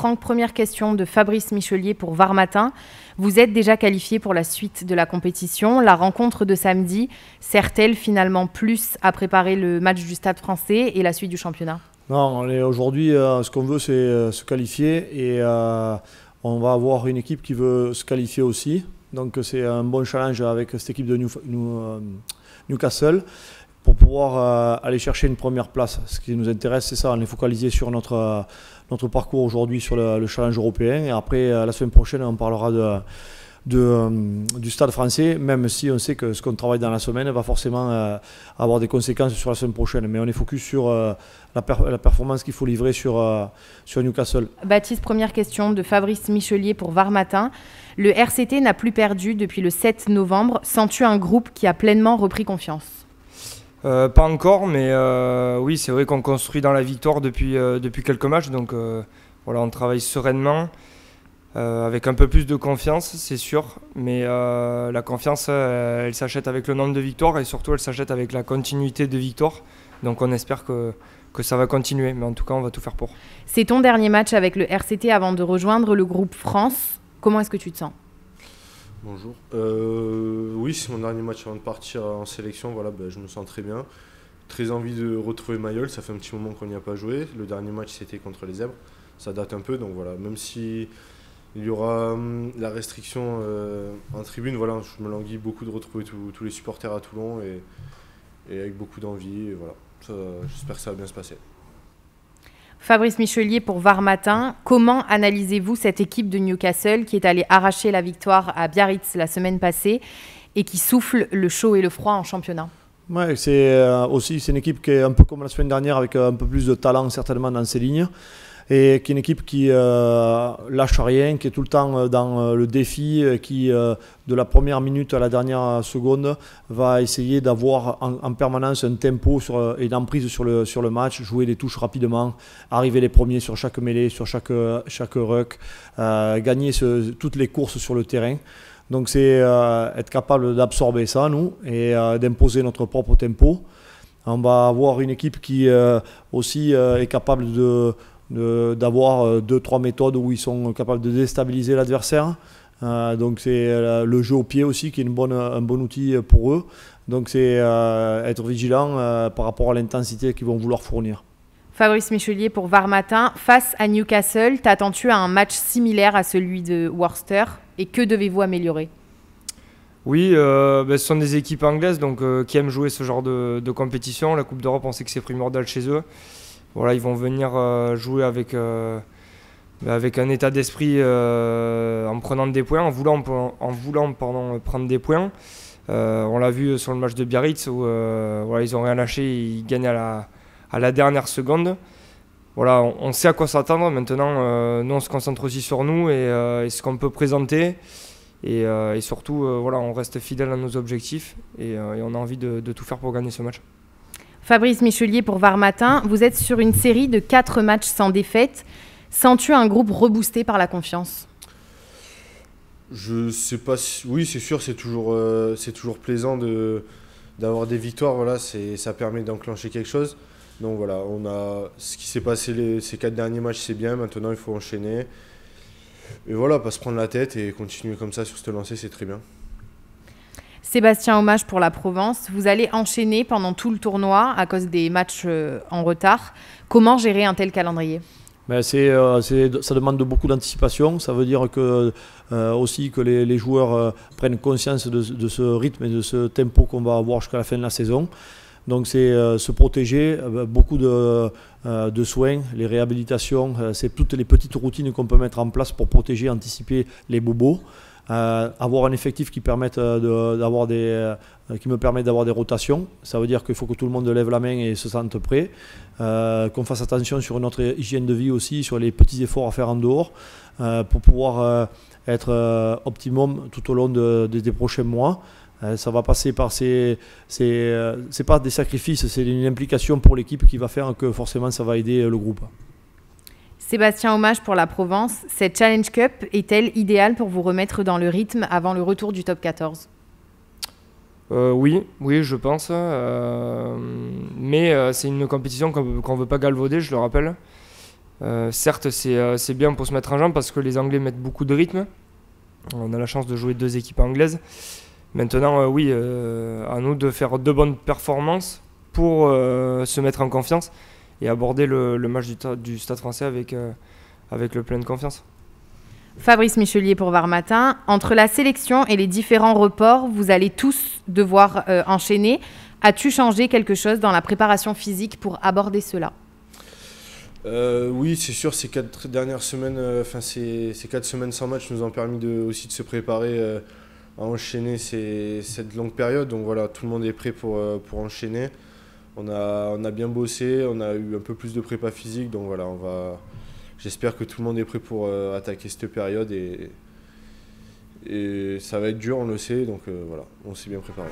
Franck, première question de Fabrice Michelier pour Var Matin. Vous êtes déjà qualifié pour la suite de la compétition. La rencontre de samedi sert-elle finalement plus à préparer le match du Stade français et la suite du championnat Non, aujourd'hui, euh, ce qu'on veut, c'est euh, se qualifier et euh, on va avoir une équipe qui veut se qualifier aussi. Donc c'est un bon challenge avec cette équipe de Newcastle pour pouvoir euh, aller chercher une première place. Ce qui nous intéresse, c'est ça, on est focalisé sur notre, euh, parcours aujourd'hui sur le, challenge européen. Et après, euh, la semaine prochaine, on parlera du stade français, même si on sait que ce qu'on travaille dans la semaine va forcément avoir des conséquences sur la semaine prochaine. Mais on est focus sur la, performance qu'il faut livrer sur, Newcastle. Baptiste, première question de Fabrice Michelier pour Varmatin. Le RCT n'a plus perdu depuis le 7 novembre. sans tuer un groupe qui a pleinement repris confiance euh, pas encore, mais euh, oui, c'est vrai qu'on construit dans la victoire depuis, euh, depuis quelques matchs. Donc voilà, on travaille sereinement, avec un peu plus de confiance, c'est sûr. Mais la confiance, elle, s'achète avec le nombre de victoires et surtout, elle s'achète avec la continuité de victoires. Donc on espère que, que ça va continuer, mais en tout cas, on va tout faire pour. C'est ton dernier match avec le RCT avant de rejoindre le groupe France. Comment est-ce que tu te sens Bonjour. Euh, oui, c'est mon dernier match avant de partir en sélection. Voilà, ben, je me sens très bien. Très envie de retrouver Mayol. Ça fait un petit moment qu'on n'y a pas joué. Le dernier match, c'était contre les Zèbres. Ça date un peu, donc voilà. Même si il y aura hum, la restriction euh, en tribune, voilà, je me languis beaucoup de retrouver tous les supporters à Toulon et, avec beaucoup d'envie. Voilà, j'espère que ça va bien se passer. Fabrice Michelier pour Var Matin. Comment analysez-vous cette équipe de Newcastle qui est allée arracher la victoire à Biarritz la semaine passée et qui souffle le chaud et le froid en championnat c'est euh, aussi c'est une équipe qui est un peu comme la semaine dernière avec un peu plus de talent certainement dans ses lignes et qui est une équipe qui euh, lâche rien, qui est tout le temps euh, dans euh, le défi, euh, qui de la première minute à la dernière seconde va essayer d'avoir en, permanence un tempo sur, et d'emprise sur le, sur le match, jouer des touches rapidement, arriver les premiers sur chaque mêlée, sur chaque, chaque ruck, gagner toutes les courses sur le terrain. Donc c'est être capable d'absorber ça, nous, et d'imposer notre propre tempo. On va avoir une équipe qui aussi est capable de, d'avoir euh, deux, trois méthodes où ils sont capables de déstabiliser l'adversaire. Euh, donc c'est euh, le jeu au pied aussi qui est une un bon outil pour eux. Donc c'est être vigilant par rapport à l'intensité qu'ils vont vouloir fournir. Fabrice Michelier pour Varmatin. Face à Newcastle, t'attends-tu à un match similaire à celui de Worcester Et que devez-vous améliorer oui, ben, ce sont des équipes anglaises donc, qui aiment jouer ce genre de compétition. La Coupe d'Europe, on sait que c'est primordial chez eux ils vont venir euh, jouer avec, euh, avec un état d'esprit euh, en prenant des points, en voulant, en voulant prendre des points. on l'a vu sur le match de Biarritz où voilà, ils n'ont rien lâché, ils gagnent à la, à la dernière seconde voilà, on, sait à quoi s'attendre. Maintenant, nous, on se concentre aussi sur nous et, ce qu'on peut présenter. Et, surtout, voilà, on reste fidèle à nos objectifs et, on a envie de tout faire pour gagner ce match. Fabrice Michelier pour Var Matin, vous êtes sur une série de quatre matchs sans défaite. Sens-tu un groupe reboosté par la confiance Je sais pas. Si... Oui, c'est sûr, c'est toujours, euh, c'est toujours plaisant de d'avoir des victoires. Voilà, c'est ça permet d'enclencher quelque chose. Donc voilà, on a ce qui s'est passé les, ces quatre derniers matchs, c'est bien. Maintenant, il faut enchaîner. Et voilà, pas se prendre la tête et continuer comme ça sur ce lancer, c'est très bien. Sébastien Hommage pour la Provence. Vous allez enchaîner pendant tout le tournoi à cause des matchs euh, en retard. Comment gérer un tel calendrier ben, euh, ça demande beaucoup d'anticipation. Ça veut dire que euh, aussi que les, joueurs prennent conscience de, ce rythme et de ce tempo qu'on va avoir jusqu'à la fin de la saison. Donc c'est se protéger, beaucoup de, de, soins, les réhabilitations, c'est toutes les petites routines qu'on peut mettre en place pour protéger, anticiper les bobos. Euh, avoir un effectif qui euh, euh, me permet d'avoir des rotations. Ça veut dire qu'il faut que tout le monde lève la main et se sente prêt. qu'on fasse attention sur notre hygiène de vie aussi, sur les petits efforts à faire en dehors pour pouvoir être optimum tout au long des prochains mois. ça va passer par ces. c'est pas des sacrifices, c'est une implication pour l'équipe qui va faire que forcément ça va aider le groupe. Sébastien Hommage pour la Provence, cette Challenge Cup est-elle idéale pour vous remettre dans le rythme avant le retour du top 14 euh, oui, oui, je pense. Euh, mais euh, c'est une compétition qu'on ne veut pas galvauder, je le rappelle. certes, c'est bien pour se mettre en jambe parce que les Anglais mettent beaucoup de rythme. On a la chance de jouer deux équipes anglaises. Maintenant, oui, à nous de faire de bonnes performances pour se mettre en confiance et aborder le, match du, Stade français avec, euh, avec le plein de confiance. Fabrice Michelier pour Var Matin. Entre la sélection et les différents reports, vous allez tous devoir euh, enchaîner. As-tu changé quelque chose dans la préparation physique pour aborder cela euh, Oui, c'est sûr. Ces quatre dernières semaines, enfin ces, ces, quatre semaines sans match, nous ont permis de, aussi de se préparer à enchaîner cette longue période. Donc voilà, tout le monde est prêt pour, pour enchaîner. On a, bien bossé, on a eu un peu plus de prépa physique, donc voilà, on va. J'espère que tout le monde est prêt pour euh, attaquer cette période et, ça va être dur, on le sait, donc euh, voilà, on s'est bien préparé.